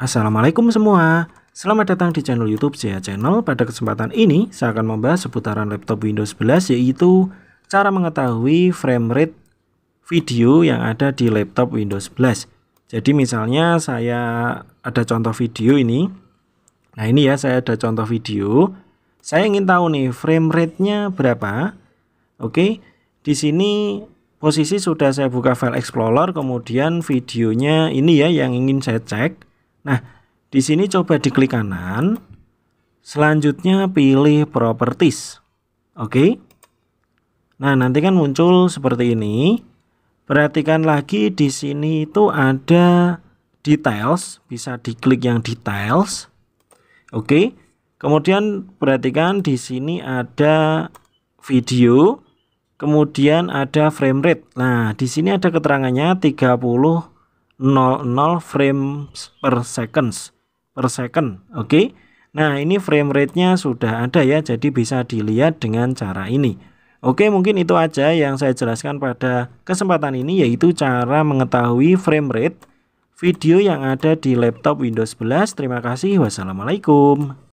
Assalamualaikum semua, selamat datang di channel YouTube saya Channel. Pada kesempatan ini, saya akan membahas seputaran laptop Windows 11 yaitu cara mengetahui frame rate video yang ada di laptop Windows 11. Jadi misalnya saya ada contoh video ini. Nah ini ya saya ada contoh video. Saya ingin tahu nih frame rate-nya berapa. Oke, di sini posisi sudah saya buka file Explorer, kemudian videonya ini ya yang ingin saya cek. Nah, di sini coba diklik kanan. Selanjutnya pilih properties. Oke. Nah, nanti kan muncul seperti ini. Perhatikan lagi di sini itu ada details, bisa diklik yang details. Oke. Kemudian perhatikan di sini ada video, kemudian ada frame rate. Nah, di sini ada keterangannya 30 frames per seconds per second oke okay? nah ini frame rate-nya sudah ada ya jadi bisa dilihat dengan cara ini Oke mungkin itu aja yang saya jelaskan pada kesempatan ini yaitu cara mengetahui frame rate video yang ada di laptop Windows 11 Terima kasih wassalamualaikum